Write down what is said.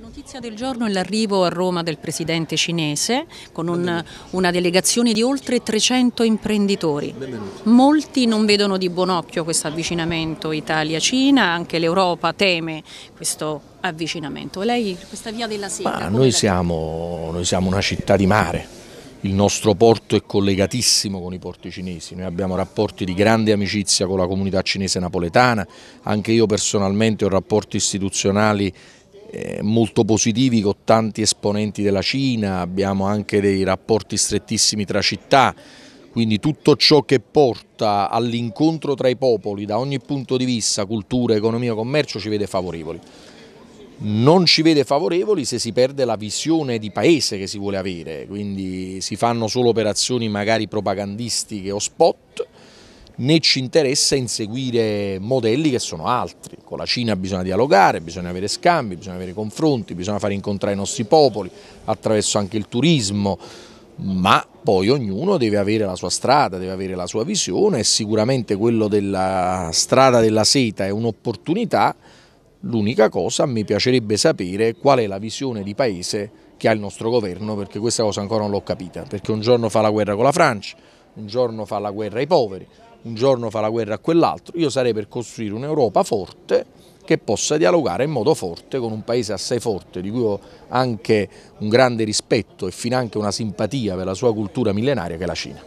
notizia del giorno è l'arrivo a Roma del presidente cinese con un, una delegazione di oltre 300 imprenditori. Benvenuti. Molti non vedono di buon occhio questo avvicinamento Italia-Cina, anche l'Europa teme questo avvicinamento. Lei questa via della seta? Noi siamo, noi siamo una città di mare, il nostro porto è collegatissimo con i porti cinesi, noi abbiamo rapporti di grande amicizia con la comunità cinese napoletana, anche io personalmente ho rapporti istituzionali eh, molto positivi con tanti esponenti della Cina, abbiamo anche dei rapporti strettissimi tra città, quindi tutto ciò che porta all'incontro tra i popoli da ogni punto di vista, cultura, economia, commercio ci vede favorevoli non ci vede favorevoli se si perde la visione di paese che si vuole avere, quindi si fanno solo operazioni magari propagandistiche o spot, né ci interessa inseguire modelli che sono altri. Con la Cina bisogna dialogare, bisogna avere scambi, bisogna avere confronti, bisogna far incontrare i nostri popoli attraverso anche il turismo, ma poi ognuno deve avere la sua strada, deve avere la sua visione e sicuramente quello della strada della seta è un'opportunità L'unica cosa, mi piacerebbe sapere qual è la visione di paese che ha il nostro governo, perché questa cosa ancora non l'ho capita, perché un giorno fa la guerra con la Francia, un giorno fa la guerra ai poveri, un giorno fa la guerra a quell'altro. Io sarei per costruire un'Europa forte che possa dialogare in modo forte con un paese assai forte, di cui ho anche un grande rispetto e finanche una simpatia per la sua cultura millenaria che è la Cina.